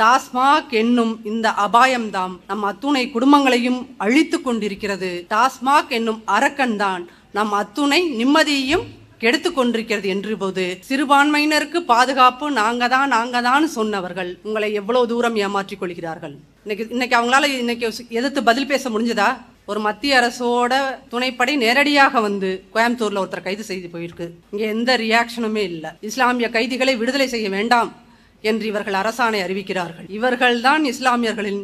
டாஸ்மாக் என்னும் இந்த அபாயம்தாம் நம் அத்துணை குடும்பங்களையும் அழித்து கொண்டிருக்கிறது டாஸ்மாக் என்னும் அரக்கன் தான் நம் அத்துணை நிம்மதியையும் கெடுத்து கொண்டிருக்கிறது என்று போது சிறுபான்மையினருக்கு பாதுகாப்பு நாங்க தான் நாங்க தான் சொன்னவர்கள் உங்களை எவ்வளவு தூரம் ஏமாற்றிக் கொள்கிறார்கள் இன்னைக்கு இன்னைக்கு அவங்களால இன்னைக்கு எதிர்த்து பதில் பேச முடிஞ்சதா ஒரு மத்திய அரசோட துணைப்படை நேரடியாக வந்து கோயம்புத்தூர்ல ஒருத்தர் கைது செய்து போயிருக்கு இங்க எந்த ரியாக்ஷனுமே இல்லை இஸ்லாமிய கைதிகளை விடுதலை செய்ய வேண்டாம் என்று இவர்கள் அரசாணை அறிவிக்கிறார்கள் இவர்கள்தான் இஸ்லாமியர்களின்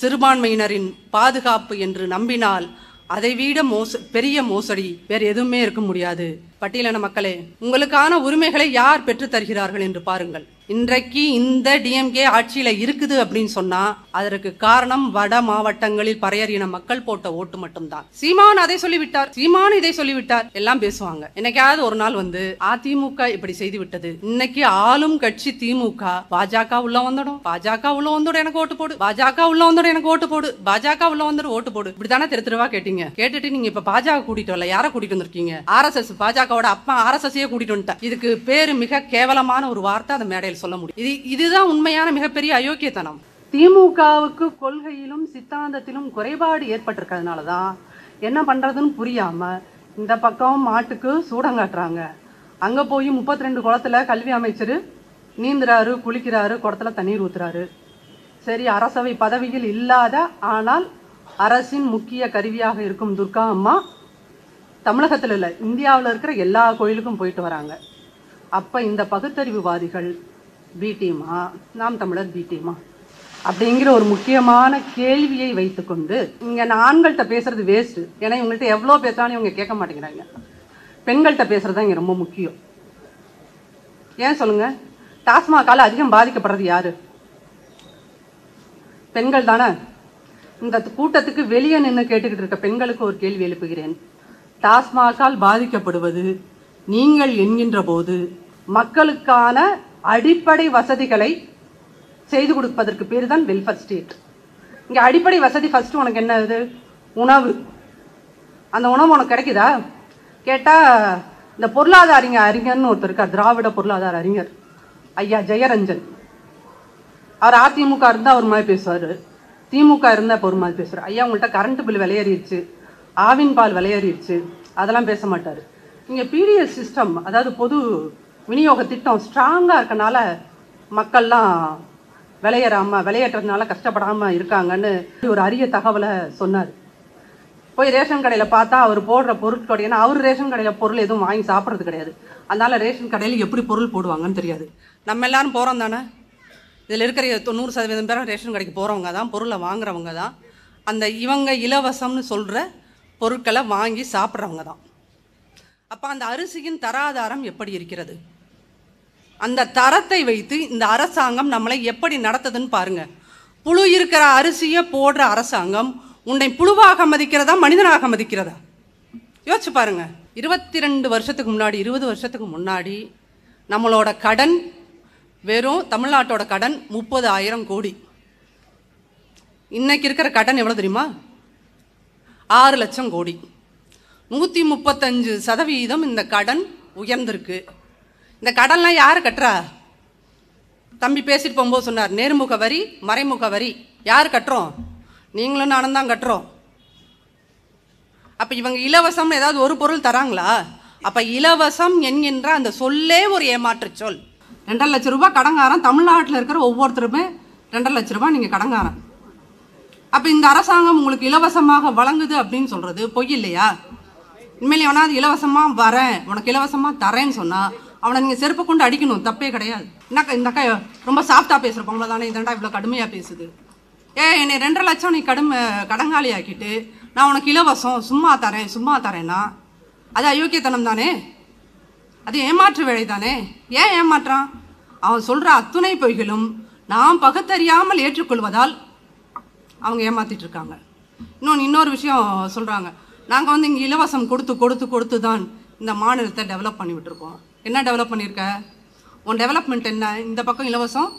சிறுபான்மையினரின் பாதுகாப்பு என்று நம்பினால் அதைவிட மோச பெரிய மோசடி வேறு எதுவுமே இருக்க முடியாது பட்டியலின மக்களே உங்களுக்கான உரிமைகளை யார் பெற்று தருகிறார்கள் என்று பாருங்கள் இன்றைக்கு இந்த டிஎம்கே ஆட்சியில இருக்குது அப்படின்னு சொன்னா அதற்கு காரணம் வட மாவட்டங்களில் பறையறின மக்கள் போட்ட ஓட்டு மட்டும்தான் சீமான் அதை சொல்லிவிட்டார் சீமான் இதை சொல்லிவிட்டார் எல்லாம் பேசுவாங்க என்னைக்காவது ஒரு நாள் வந்து அதிமுக இப்படி செய்து விட்டது இன்னைக்கு ஆளும் கட்சி திமுக பாஜக உள்ள வந்துடும் பாஜக உள்ள வந்துடும் எனக்கு ஓட்டு போடு பாஜக உள்ள வந்துடும் எனக்கு ஓட்டு போடு பாஜக உள்ள வந்துடும் ஓட்டு போடு இப்படித்தானே தெரு தெருவா கேட்டீங்க கேட்டுட்டு நீங்க இப்ப பாஜக கூட்டிட்டு வரல யார கூட்டிட்டு வந்திருக்கீங்க ஆர் எஸ் பாஜக அவட அப்பா ஆர்எஸ்எஸ்ஸையே கூட்டிட்டு வந்துட்டா இதுக்கு பேரு மிக கேவலமான ஒரு வார்த்தை அந்த மேடையில் சொல்ல முடியும் இது இதுதான் உண்மையான மிகப்பெரிய அயோக்கியத்தனம் திமுகவுக்கு கொள்கையிலும் சித்தாந்தத்திலும் குறைபாடு ஏற்பட்டிருக்கிறதுனால தான் என்ன பண்ணுறதுன்னு புரியாமல் இந்த பக்கம் மாட்டுக்கு சூடம் காட்டுறாங்க அங்கே போய் முப்பத்தி ரெண்டு குளத்தில் கல்வி அமைச்சர் நீந்துறாரு குளிக்கிறாரு குளத்துல தண்ணீர் ஊற்றுறாரு சரி அரசவை பதவியில் இல்லாத ஆனால் அரசின் முக்கிய கருவியாக இருக்கும் துர்கா அம்மா தமிழகத்தில் இல்லை இந்தியாவில் இருக்கிற எல்லா கோயிலுக்கும் போயிட்டு வராங்க அப்போ இந்த பகுத்தறிவுவாதிகள் பி டீமா நாம் தமிழர் பி டீமா அப்படிங்கிற ஒரு முக்கியமான கேள்வியை வைத்துக்கொண்டு இங்கே நான் ஆண்கள்கிட்ட பேசுறது வேஸ்ட்டு ஏன்னா இவங்கள்ட்ட எவ்வளோ பேசினாலும் இவங்க கேட்க மாட்டேங்கிறாங்க பெண்கள்கிட்ட பேசுறது தான் இங்கே ரொம்ப முக்கியம் ஏன் சொல்லுங்கள் டாஸ்மாகால் அதிகம் பாதிக்கப்படுறது யார் பெண்கள் தானே இந்த கூட்டத்துக்கு வெளியே நின்று கேட்டுக்கிட்டு இருக்க பெண்களுக்கு ஒரு கேள்வி எழுப்புகிறேன் டாஸ்மாகால் பாதிக்கப்படுவது நீங்கள் என்கின்ற போது மக்களுக்கான அடிப்படை வசதிகளை செய்து கொடுப்பதற்கு பேர் தான் வெல்ஃபேர் ஸ்டேட் இங்கே அடிப்படை வசதி ஃபஸ்ட்டு உனக்கு என்ன இது உணவு அந்த உணவு உனக்கு கிடைக்குதா கேட்டால் இந்த பொருளாதார அறிஞர் அறிஞர்னு ஒருத்தர் இருக்கார் திராவிட பொருளாதார அறிஞர் ஐயா ஜெயரஞ்சன் அவர் அதிமுக இருந்தால் ஒரு மாதிரி பேசுவார் திமுக இருந்தால் இப்போ ஒரு மாதிரி பேசுகிறார் ஐயா உங்கள்கிட்ட கரண்ட் பில் விலையேறிடுச்சு ஆவின் பால் விலையேறிடுச்சு அதெல்லாம் பேச மாட்டார் இங்கே பிடிஎஸ் சிஸ்டம் அதாவது பொது விநியோக திட்டம் ஸ்ட்ராங்காக இருக்கனால மக்கள்லாம் விளையறாமல் விளையாட்டுறதுனால கஷ்டப்படாமல் இருக்காங்கன்னு ஒரு அரிய தகவலை சொன்னார் போய் ரேஷன் கடையில் பார்த்தா அவர் போடுற பொருட்கள் ஏன்னா அவர் ரேஷன் கடையில் பொருள் எதுவும் வாங்கி சாப்பிட்றது கிடையாது அதனால் ரேஷன் கடையில் எப்படி பொருள் போடுவாங்கன்னு தெரியாது நம்ம எல்லாரும் போகிறோம் தானே இதில் இருக்கிற தொண்ணூறு சதவீதம் பேரும் ரேஷன் கடைக்கு போகிறவங்க தான் பொருளை வாங்குறவங்க தான் அந்த இவங்க இலவசம்னு சொல்கிற பொருட்களை வாங்கி சாப்பிட்றவங்க தான் அப்போ அந்த அரிசியின் தராதாரம் எப்படி இருக்கிறது அந்த தரத்தை வைத்து இந்த அரசாங்கம் நம்மளை எப்படி நடத்துதுன்னு பாருங்கள் புழு இருக்கிற அரிசியை போடுற அரசாங்கம் உன்னை புழுவாக மதிக்கிறதா மனிதனாக மதிக்கிறதா யோசிச்சு பாருங்க இருபத்தி ரெண்டு வருஷத்துக்கு முன்னாடி இருபது வருஷத்துக்கு முன்னாடி நம்மளோட கடன் வெறும் தமிழ்நாட்டோட கடன் முப்பது ஆயிரம் கோடி இன்னைக்கு இருக்கிற கடன் எவ்வளோ தெரியுமா ஆறு லட்சம் கோடி நூற்றி முப்பத்தஞ்சு சதவீதம் இந்த கடன் உயர்ந்திருக்கு இந்த கடன்லாம் யார் கட்டுறா தம்பி பேசிட்டு போகும்போது சொன்னார் நேர்முக வரி மறைமுக வரி யார் கட்டுறோம் நீங்களும் நானும் தான் கட்டுறோம் அப்போ இவங்க இலவசம்னு ஏதாவது ஒரு பொருள் தராங்களா அப்போ இலவசம் என்கின்ற அந்த சொல்லே ஒரு ஏமாற்று சொல் ரெண்டரை லட்ச ரூபாய் கடங்காரன் தமிழ்நாட்டில் இருக்கிற ஒவ்வொருத்தருமே ரெண்டரை லட்ச ரூபாய் நீங்கள் கடங்காரன் அப்போ இந்த அரசாங்கம் உங்களுக்கு இலவசமாக வழங்குது அப்படின்னு சொல்கிறது பொய் இல்லையா இனிமேல் அவனா அது இலவசமாக வரேன் உனக்கு இலவசமாக தரேன்னு சொன்னால் அவனை நீங்கள் செருப்பு கொண்டு அடிக்கணும் தப்பே கிடையாது என்னக்கா இந்த அக்கா ரொம்ப சாஃப்டாக பேசுகிற தானே இதாண்டா இவ்வளோ கடுமையாக பேசுது ஏ என்னை ரெண்டரை லட்சம் நீ கடுமை கடங்காளி ஆக்கிட்டு நான் உனக்கு இலவசம் சும்மா தரேன் சும்மா தரேன்னா அது அயோக்கியத்தனம் தானே அது ஏமாற்று வேலை தானே ஏன் ஏமாற்றான் அவன் சொல்கிற அத்துணை பொய்களும் நாம் பகுத்தறியாமல் ஏற்றுக்கொள்வதால் அவங்க ஏமாத்திட்டு இருக்காங்க இன்னொன்று இன்னொரு விஷயம் சொல்கிறாங்க நாங்கள் வந்து இங்கே இலவசம் கொடுத்து கொடுத்து கொடுத்து தான் இந்த மாநிலத்தை டெவலப் பண்ணிவிட்டுருக்கோம் என்ன டெவலப் பண்ணியிருக்க உன் டெவலப்மெண்ட் என்ன இந்த பக்கம் இலவசம்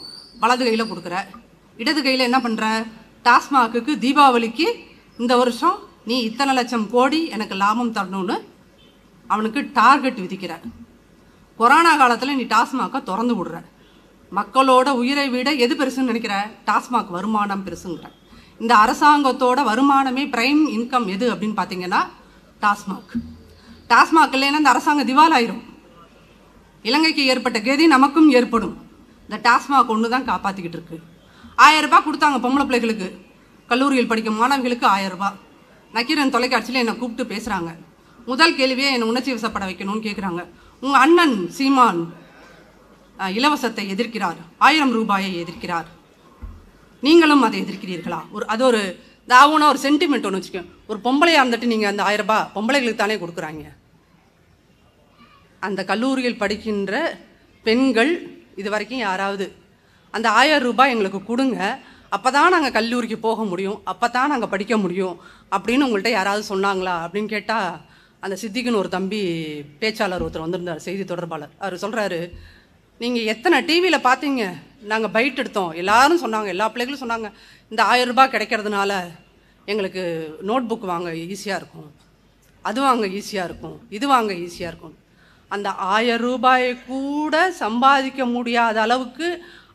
வலது கையில் கொடுக்குற இடது கையில் என்ன பண்ணுற டாஸ்மாகுக்கு தீபாவளிக்கு இந்த வருஷம் நீ இத்தனை லட்சம் கோடி எனக்கு லாபம் தரணும்னு அவனுக்கு டார்கெட் விதிக்கிற கொரோனா காலத்தில் நீ டாஸ்மாகை திறந்து விடுற மக்களோட உயிரை விட எது பெருசுன்னு நினைக்கிற டாஸ்மாக் வருமானம் பெருசுங்கிற இந்த அரசாங்கத்தோட வருமானமே பிரைம் இன்கம் எது அப்படின்னு பார்த்தீங்கன்னா டாஸ்மாக் டாஸ்மாக் இல்லைன்னா இந்த அரசாங்கம் திவாலாயிரும் இலங்கைக்கு ஏற்பட்ட கதி நமக்கும் ஏற்படும் இந்த டாஸ்மாக் ஒன்று தான் காப்பாற்றிக்கிட்டு இருக்கு ஆயிரம் ரூபாய் கொடுத்தாங்க பொம்பளை பிள்ளைகளுக்கு கல்லூரியில் படிக்கும் மாணவிகளுக்கு ஆயிரம் ரூபாய் நக்கீரன் தொலைக்காட்சியில் என்னை கூப்பிட்டு பேசுகிறாங்க முதல் கேள்வியே என்னை உணர்ச்சி வசப்பட வைக்கணும்னு கேட்குறாங்க உங்கள் அண்ணன் சீமான் இலவசத்தை எதிர்க்கிறார் ஆயிரம் ரூபாயை எதிர்க்கிறார் நீங்களும் அதை எதிர்க்கிறீர்களா ஒரு அது ஒரு தாவுனா ஒரு சென்டிமெண்ட் ஒன்று வச்சுக்கோங்க ஒரு பொம்பளையாக இருந்துட்டு நீங்கள் அந்த ஆயிரம் ரூபாய் பொம்பளைகளுக்கு தானே கொடுக்குறாங்க அந்த கல்லூரியில் படிக்கின்ற பெண்கள் இது வரைக்கும் யாராவது அந்த ஆயிரம் ரூபாய் எங்களுக்கு கொடுங்க அப்போ தான் நாங்கள் கல்லூரிக்கு போக முடியும் அப்போ தான் நாங்கள் படிக்க முடியும் அப்படின்னு உங்கள்கிட்ட யாராவது சொன்னாங்களா அப்படின்னு கேட்டால் அந்த சித்திக்குன்னு ஒரு தம்பி பேச்சாளர் ஒருத்தர் வந்திருந்தார் செய்தி தொடர்பாளர் அவர் சொல்கிறாரு நீங்கள் எத்தனை டிவியில் பார்த்தீங்க நாங்கள் பைட் எடுத்தோம் எல்லாரும் சொன்னாங்க எல்லா பிள்ளைகளும் சொன்னாங்க இந்த ஆயிரம் ரூபாய் கிடைக்கிறதுனால எங்களுக்கு நோட் புக் வாங்க ஈஸியாக இருக்கும் அது வாங்க ஈஸியாக இருக்கும் இது வாங்க ஈஸியாக இருக்கும் அந்த ஆயிரம் ரூபாயை கூட சம்பாதிக்க முடியாத அளவுக்கு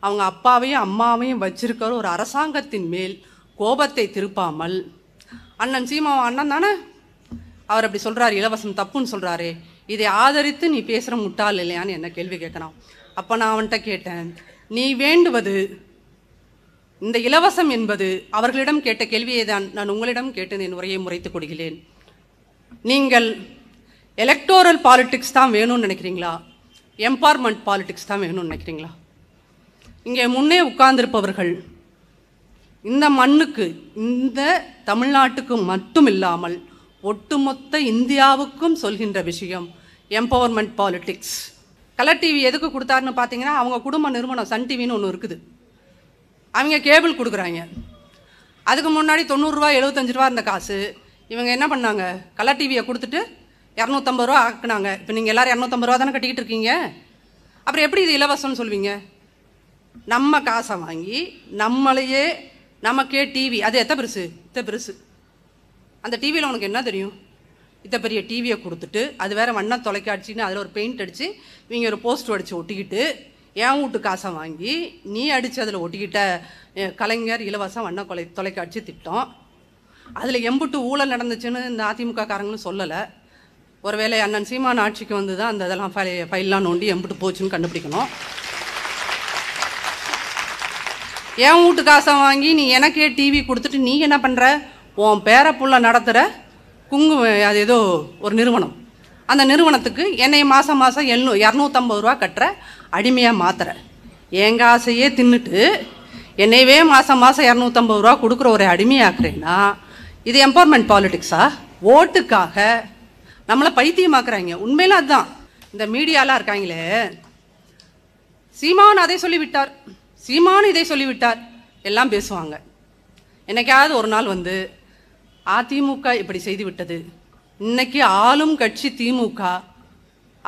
அவங்க அப்பாவையும் அம்மாவையும் வச்சிருக்கிற ஒரு அரசாங்கத்தின் மேல் கோபத்தை திருப்பாமல் அண்ணன் சீமா அண்ணன் தானே அவர் அப்படி சொல்கிறார் இலவசம் தப்புன்னு சொல்கிறாரே இதை ஆதரித்து நீ பேசுகிற முட்டாள் இல்லையான்னு என்ன கேள்வி கேட்குறான் அப்போ நான் அவன்கிட்ட கேட்டேன் நீ வேண்டுவது இந்த இலவசம் என்பது அவர்களிடம் கேட்ட கேள்வியை தான் நான் உங்களிடம் கேட்டு என் உரையை முறைத்துக் கொடுகிறேன் நீங்கள் எலக்டோரல் பாலிட்டிக்ஸ் தான் வேணும்னு நினைக்கிறீங்களா எம்பார்மெண்ட் பாலிட்டிக்ஸ் தான் வேணும்னு நினைக்கிறீங்களா இங்கே முன்னே உட்கார்ந்திருப்பவர்கள் இந்த மண்ணுக்கு இந்த தமிழ்நாட்டுக்கு மட்டும் இல்லாமல் ஒட்டுமொத்த இந்தியாவுக்கும் சொல்கின்ற விஷயம் எம்பவர்மெண்ட் பாலிட்டிக்ஸ் கலர் டிவி எதுக்கு கொடுத்தாருன்னு பார்த்தீங்கன்னா அவங்க குடும்ப நிறுவனம் சன் டிவின்னு ஒன்று இருக்குது அவங்க கேபிள் கொடுக்குறாங்க அதுக்கு முன்னாடி தொண்ணூறுரூவா எழுபத்தஞ்சு ரூபா இருந்த காசு இவங்க என்ன பண்ணாங்க கலர் டிவியை கொடுத்துட்டு இரநூத்தம்பது ரூபா ஆக்குனாங்க இப்போ நீங்கள் எல்லோரும் இரநூத்தம்பது ரூபா தானே கட்டிக்கிட்டு இருக்கீங்க அப்புறம் எப்படி இது இலவசம்னு சொல்வீங்க நம்ம காசை வாங்கி நம்மளையே நமக்கே டிவி அது எத்த பெருசு எத்த பெருசு அந்த டிவியில் உனக்கு என்ன தெரியும் இத்த பெரிய டிவியை கொடுத்துட்டு அது வேறு வண்ண தொலைக்காட்சின்னு அதில் ஒரு பெயிண்ட் அடித்து நீங்கள் ஒரு போஸ்ட் அடித்து ஒட்டிக்கிட்டு என் வீட்டு காசை வாங்கி நீ அடித்து அதில் ஒட்டிக்கிட்ட கலைஞர் இலவசம் வண்ண கொலை தொலைக்காட்சி திட்டம் அதில் எம்புட்டு ஊழல் நடந்துச்சுன்னு இந்த அதிமுக காரங்களும் சொல்லலை ஒருவேளை அண்ணன் சீமான் ஆட்சிக்கு வந்து தான் அந்த இதெல்லாம் ஃபை ஃபைல்லாம் நோண்டி எம்பிட்டு போச்சுன்னு கண்டுபிடிக்கணும் என் வீட்டு காசை வாங்கி நீ எனக்கே டிவி கொடுத்துட்டு நீ என்ன பண்ணுற உன் பேர நடத்துகிற குங்கு அது ஏதோ ஒரு நிறுவனம் அந்த நிறுவனத்துக்கு என்னை மாதம் மாதம் எழுநூ இரநூத்தம்பது ரூபா கட்டுற அடிமையாக மாத்திரை எங்கள் ஆசையே தின்னுட்டு என்னையவே மாதம் மாதம் இரநூத்தம்பது ரூபா கொடுக்குற ஒரு அடிமையாக்குறேன்னா இது எம்பவர்மெண்ட் பாலிட்டிக்ஸா ஓட்டுக்காக நம்மளை பைத்தியமாக்குறாங்க உண்மையில அதுதான் இந்த மீடியாலாம் இருக்காங்களே சீமான் அதை சொல்லிவிட்டார் சீமான் இதை சொல்லிவிட்டார் எல்லாம் பேசுவாங்க என்னைக்காவது ஒரு நாள் வந்து அதிமுக இப்படி செய்துவிட்டது இன்னைக்கு ஆளும் கட்சி திமுக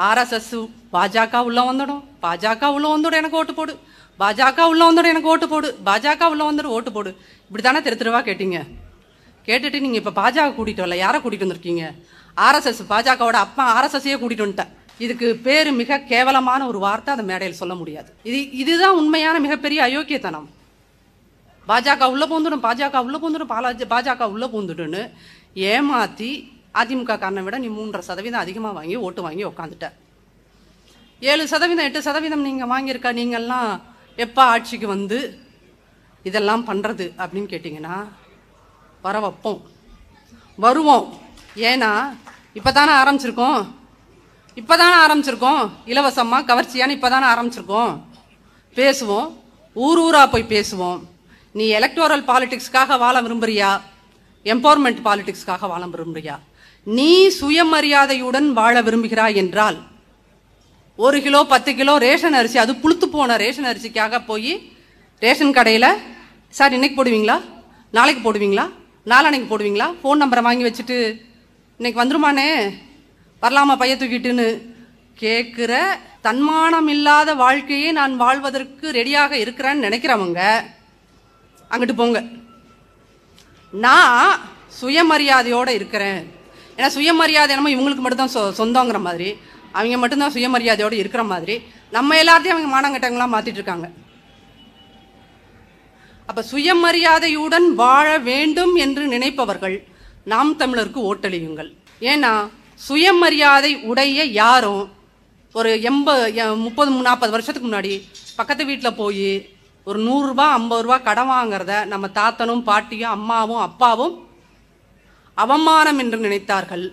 ஆர்எஸ்எஸ் பாஜக உள்ள வந்துடும் பாஜக உள்ள வந்துடும் எனக்கு ஓட்டு போடு பாஜக உள்ள வந்துடும் எனக்கு ஓட்டு போடு பாஜக உள்ள வந்துடும் ஓட்டு போடு இப்படி தானே திரு திருவா கேட்டீங்க கேட்டுட்டு நீங்கள் இப்போ பாஜக கூட்டிகிட்டு வரல யாரை கூட்டிகிட்டு வந்திருக்கீங்க ஆர்எஸ்எஸ் பாஜகவோட அப்பா ஆர்எஸ்எஸ்ஸையே கூட்டிகிட்டு வந்துட்டேன் இதுக்கு பேர் மிக கேவலமான ஒரு வார்த்தை அதை மேடையில் சொல்ல முடியாது இது இதுதான் உண்மையான மிகப்பெரிய அயோக்கியத்தனம் பாஜக உள்ளே போந்துடும் பாஜக உள்ளே போந்துடும் பாலாஜி பாஜக உள்ளே பூந்துட்டுன்னு ஏமாற்றி அதிமுக காரனை விட நீ மூன்றரை சதவீதம் அதிகமாக வாங்கி ஓட்டு வாங்கி உக்காந்துட்ட ஏழு சதவீதம் எட்டு சதவீதம் நீங்கள் வாங்கியிருக்கா நீங்கள்லாம் எப்போ ஆட்சிக்கு வந்து இதெல்லாம் பண்ணுறது அப்படின்னு கேட்டிங்கன்னா வர வைப்போம் வருவோம் ஏன்னா இப்போ தானே ஆரம்பிச்சிருக்கோம் இப்போ தானே ஆரம்பிச்சிருக்கோம் இலவசமாக கவர்ச்சியான இப்போ தானே ஆரம்பிச்சிருக்கோம் பேசுவோம் ஊர் ஊராக போய் பேசுவோம் நீ எலக்டோரல் பாலிடிக்ஸ்க்காக வாழ விரும்புறியா எம்பவர்மெண்ட் பாலிடிக்ஸ்க்காக வாழ விரும்புறியா நீ சுயமரியாதையுடன் வாழ விரும்புகிறாய் என்றால் ஒரு கிலோ பத்து கிலோ ரேஷன் அரிசி அது புளுத்து போன ரேஷன் அரிசிக்காக போய் ரேஷன் கடையில் சார் இன்னைக்கு போடுவீங்களா நாளைக்கு போடுவீங்களா நாளானைக்கு போடுவீங்களா ஃபோன் நம்பரை வாங்கி வச்சுட்டு இன்னைக்கு வந்துருமானே வரலாமா பைய தூக்கிட்டுன்னு கேட்குற தன்மானம் இல்லாத வாழ்க்கையை நான் வாழ்வதற்கு ரெடியாக இருக்கிறேன்னு நினைக்கிறவங்க அங்கிட்டு போங்க நான் சுயமரியாதையோடு இருக்கிறேன் ஏன்னா சுயமரியாதை என்னமோ இவங்களுக்கு மட்டும்தான் சொ சொந்தங்கிற மாதிரி அவங்க மட்டும்தான் சுயமரியாதையோடு இருக்கிற மாதிரி நம்ம எல்லாத்தையும் அவங்க மானங்கட்டங்களாக மாற்றிட்டு இருக்காங்க அப்போ சுயமரியாதையுடன் வாழ வேண்டும் என்று நினைப்பவர்கள் நாம் தமிழருக்கு ஓட்டளியுங்கள் ஏன்னா சுயமரியாதை உடைய யாரும் ஒரு எண்பது முப்பது நாற்பது வருஷத்துக்கு முன்னாடி பக்கத்து வீட்டில் போய் ஒரு நூறுரூபா ஐம்பது ரூபா கடன் வாங்கிறத நம்ம தாத்தனும் பாட்டியும் அம்மாவும் அப்பாவும் அவமானம் என்று நினைத்தார்கள்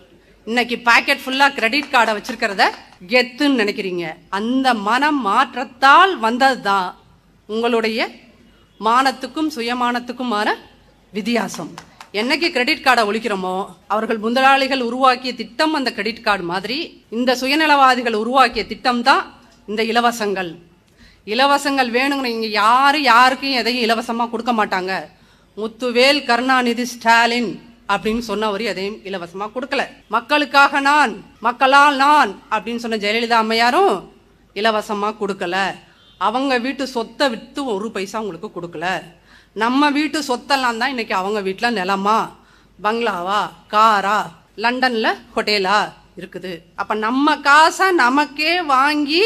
இன்னைக்கு பாக்கெட் ஃபுல்லாக கிரெடிட் கார்டை வச்சிருக்கிறத கெத்துன்னு நினைக்கிறீங்க அந்த மன மாற்றத்தால் வந்தது தான் உங்களுடைய மானத்துக்கும் சுயமானத்துக்குமான வித்தியாசம் என்னைக்கு கிரெடிட் கார்டை ஒழிக்கிறோமோ அவர்கள் முதலாளிகள் உருவாக்கிய திட்டம் அந்த கிரெடிட் கார்டு மாதிரி இந்த சுயநலவாதிகள் உருவாக்கிய திட்டம் தான் இந்த இலவசங்கள் இலவசங்கள் வேணுங்கிற இங்கே யாரும் யாருக்கும் எதையும் இலவசமாக கொடுக்க மாட்டாங்க முத்துவேல் கருணாநிதி ஸ்டாலின் அப்படின்னு சொன்னவரு எதையும் இலவசமாக கொடுக்கல மக்களுக்காக நான் மக்களால் நான் அப்படின்னு சொன்ன ஜெயலலிதா அம்மையாரும் இலவசமாக கொடுக்கல அவங்க வீட்டு சொத்தை விற்று ஒரு பைசா அவங்களுக்கு கொடுக்கல நம்ம வீட்டு சொத்தெல்லாம் தான் இன்னைக்கு அவங்க வீட்டில் நிலமா பங்களாவா காரா லண்டனில் ஹோட்டேலா இருக்குது அப்போ நம்ம காசை நமக்கே வாங்கி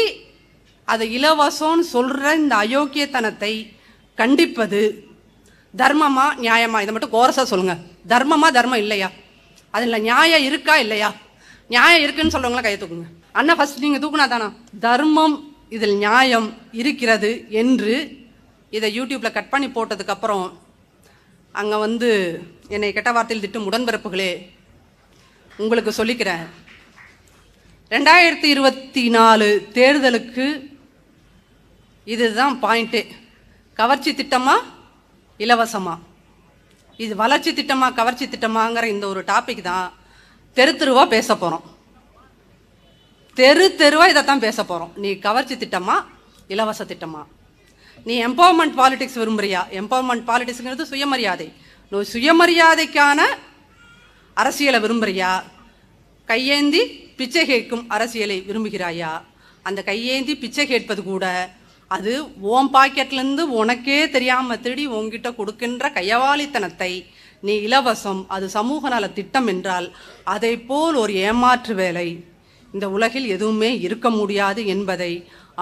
அதை இலவசம்னு சொல்கிற இந்த அயோக்கியத்தனத்தை கண்டிப்பது தர்மமா நியாயமா இதை மட்டும் கோரசா சொல்லுங்கள் தர்மமா தர்மம் இல்லையா அதில் நியாயம் இருக்கா இல்லையா நியாயம் இருக்குன்னு சொல்கிறவங்களாம் கையை தூக்குங்க அண்ணா ஃபர்ஸ்ட் நீங்கள் தூக்குனா தானா தர்மம் இதில் நியாயம் இருக்கிறது என்று இதை யூடியூப்பில் கட் பண்ணி போட்டதுக்கப்புறம் அங்கே வந்து என்னை கெட்ட வார்த்தையில் திட்டும் உடன்பிறப்புகளே உங்களுக்கு சொல்லிக்கிறேன் ரெண்டாயிரத்தி இருபத்தி நாலு தேர்தலுக்கு இதுதான் பாயிண்ட்டு கவர்ச்சி திட்டமா இலவசமா இது வளர்ச்சி திட்டமா கவர்ச்சி திட்டமாங்கிற இந்த ஒரு டாபிக் தான் தெரு தெருவாக பேச போகிறோம் தெரு தெருவாக இதை தான் பேச போகிறோம் நீ கவர்ச்சி திட்டமா இலவச திட்டமா நீ எம்பவர்மெண்ட் பாலிடிக்ஸ் விரும்புறியா எம்பவர்மெண்ட் பாலிடிக்ஸுங்கிறது சுயமரியாதை நீ சுயமரியாதைக்கான அரசியலை விரும்புறியா கையேந்தி பிச்சை கேட்கும் அரசியலை விரும்புகிறாயா அந்த கையேந்தி பிச்சை கேட்பது கூட அது ஓம் பாக்கெட்லேருந்து உனக்கே தெரியாமல் திருடி உங்ககிட்ட கொடுக்கின்ற கையவாளித்தனத்தை நீ இலவசம் அது சமூக நல திட்டம் என்றால் அதை போல் ஒரு ஏமாற்று வேலை இந்த உலகில் எதுவுமே இருக்க முடியாது என்பதை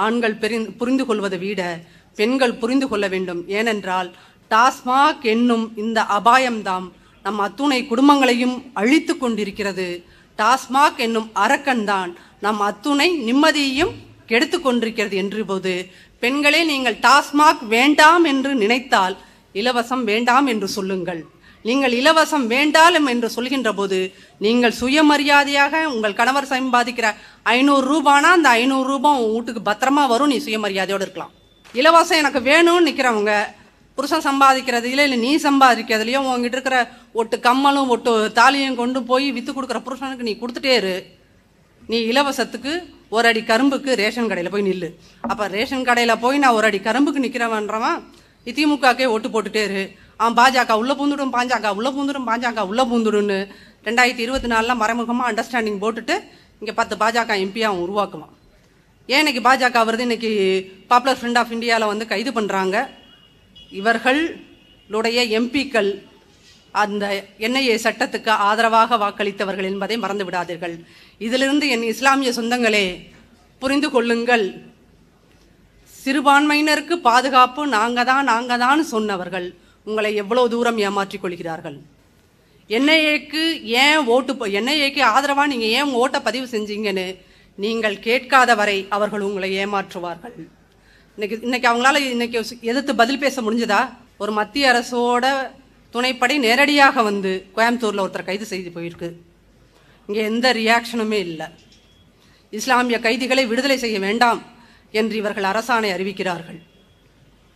ஆண்கள் பெரி புரிந்து கொள்வதை விட பெண்கள் புரிந்து கொள்ள வேண்டும் ஏனென்றால் டாஸ்மாக் என்னும் இந்த அபாயம்தாம் நம் அத்துணை குடும்பங்களையும் அழித்து கொண்டிருக்கிறது டாஸ்மாக் என்னும் அரக்கன்தான் நம் அத்துணை நிம்மதியையும் கெடுத்து கொண்டிருக்கிறது என்று போது பெண்களே நீங்கள் டாஸ்மாக் வேண்டாம் என்று நினைத்தால் இலவசம் வேண்டாம் என்று சொல்லுங்கள் நீங்கள் இலவசம் வேண்டாலும் என்று சொல்கின்ற போது நீங்கள் சுயமரியாதையாக உங்கள் கணவர் சம்பாதிக்கிற ஐநூறு ரூபானா அந்த ஐநூறு ரூபாய் உன் வீட்டுக்கு பத்திரமா வரும் நீ சுயமரியாதையோடு இருக்கலாம் இலவசம் எனக்கு வேணும்னு நிற்கிறவங்க புருஷன் சம்பாதிக்கிறது இல்லை இல்லை நீ சம்பாதிக்கிறதுலையோ உங்ககிட்ட இருக்கிற ஒட்டு கம்மலும் ஒட்டு தாலியும் கொண்டு போய் விற்று கொடுக்குற புருஷனுக்கு நீ கொடுத்துட்டே இரு நீ இலவசத்துக்கு ஒரு அடி கரும்புக்கு ரேஷன் கடையில் போய் நில்லு அப்போ ரேஷன் கடையில் போய் நான் ஒரு அடி கரும்புக்கு நிற்கிறவன்றவன் திமுகக்கே ஓட்டு போட்டுட்டேரு அவன் பாஜக உள்ளே பூந்துடும் பாஜக உள்ளே பூந்துடும் பாஜக உள்ளே பூந்துடும்னு ரெண்டாயிரத்தி இருபத்தி நாலில் மறைமுகமாக அண்டர்ஸ்டாண்டிங் போட்டுட்டு இங்கே பத்து பாஜக எம்பி அவன் உருவாக்குவான் ஏன் இன்னைக்கு பாஜக வருது இன்னைக்கு பாப்புலர் ஃப்ரெண்ட் ஆஃப் இந்தியாவில் வந்து கைது பண்ணுறாங்க இவர்களுடைய எம்பிக்கள் அந்த என்ஐஏ சட்டத்துக்கு ஆதரவாக வாக்களித்தவர்கள் என்பதை மறந்து விடாதீர்கள் இதிலிருந்து என் இஸ்லாமிய சொந்தங்களே புரிந்து கொள்ளுங்கள் சிறுபான்மையினருக்கு பாதுகாப்பு நாங்கள் தான் நாங்கள் தான் சொன்னவர்கள் உங்களை எவ்வளோ தூரம் ஏமாற்றிக் கொள்கிறார்கள் என்ஐஏக்கு ஏன் ஓட்டு என்ஐஏக்கு ஆதரவாக நீங்கள் ஏன் ஓட்டை பதிவு செஞ்சீங்கன்னு நீங்கள் கேட்காத வரை அவர்கள் உங்களை ஏமாற்றுவார்கள் இன்னைக்கு இன்னைக்கு அவங்களால இன்னைக்கு எதிர்த்து பதில் பேச முடிஞ்சதா ஒரு மத்திய அரசோட துணைப்படை நேரடியாக வந்து கோயம்புத்தூரில் ஒருத்தர் கைது செய்து போயிருக்கு இங்கே எந்த ரியாக்ஷனுமே இல்லை இஸ்லாமிய கைதிகளை விடுதலை செய்ய வேண்டாம் என்று இவர்கள் அரசாணை அறிவிக்கிறார்கள்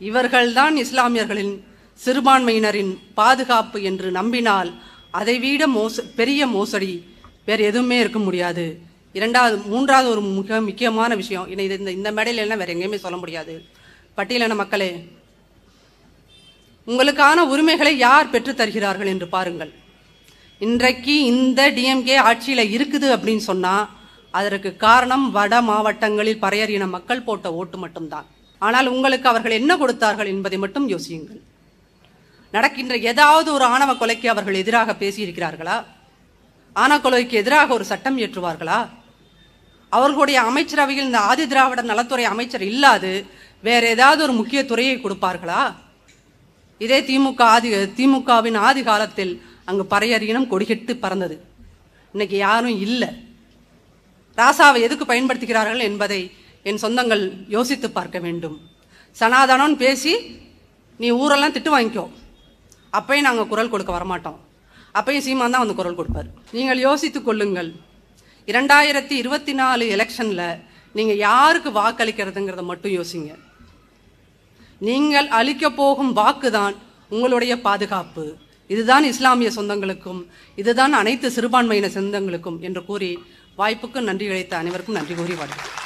இவர்கள்தான் இஸ்லாமியர்களின் சிறுபான்மையினரின் பாதுகாப்பு என்று நம்பினால் அதைவிட மோச பெரிய மோசடி வேறு எதுவுமே இருக்க முடியாது இரண்டாவது மூன்றாவது ஒரு மிக முக்கியமான விஷயம் இந்த இந்த மேடையில் எல்லாம் வேறு எங்கேயுமே சொல்ல முடியாது பட்டியலின மக்களே உங்களுக்கான உரிமைகளை யார் பெற்றுத்தருகிறார்கள் என்று பாருங்கள் இன்றைக்கு இந்த டிஎம்கே ஆட்சியில் இருக்குது அப்படின்னு சொன்னால் அதற்கு காரணம் வட மாவட்டங்களில் பறையர் இன மக்கள் போட்ட ஓட்டு மட்டும்தான் ஆனால் உங்களுக்கு அவர்கள் என்ன கொடுத்தார்கள் என்பதை மட்டும் யோசியுங்கள் நடக்கின்ற ஏதாவது ஒரு ஆணவ கொலைக்கு அவர்கள் எதிராக பேசியிருக்கிறார்களா ஆணவ கொலைக்கு எதிராக ஒரு சட்டம் இயற்றுவார்களா அவர்களுடைய அமைச்சரவையில் இந்த ஆதி திராவிட நலத்துறை அமைச்சர் இல்லாது வேற ஏதாவது ஒரு முக்கிய துறையை கொடுப்பார்களா இதே திமுக ஆதி திமுகவின் ஆதி காலத்தில் அங்கு பறையறியினம் கொடிகட்டு பறந்தது இன்னைக்கு யாரும் இல்லை ராசாவை எதுக்கு பயன்படுத்துகிறார்கள் என்பதை என் சொந்தங்கள் யோசித்து பார்க்க வேண்டும் சனாதனம் பேசி நீ ஊரெல்லாம் திட்டு வாங்கிக்கோ அப்பையும் நாங்கள் குரல் கொடுக்க வரமாட்டோம் அப்பையும் சீமான் தான் வந்து குரல் கொடுப்பார் நீங்கள் யோசித்து கொள்ளுங்கள் இரண்டாயிரத்தி இருபத்தி நாலு எலெக்ஷனில் நீங்கள் யாருக்கு வாக்களிக்கிறதுங்கிறத மட்டும் யோசிங்க நீங்கள் அளிக்கப் போகும் வாக்குதான் உங்களுடைய பாதுகாப்பு இதுதான் இஸ்லாமிய சொந்தங்களுக்கும் இதுதான் அனைத்து சிறுபான்மையின சொந்தங்களுக்கும் என்று கூறி வாய்ப்புக்கு நன்றி அழைத்த அனைவருக்கும் நன்றி கூறி வாழ்க்கை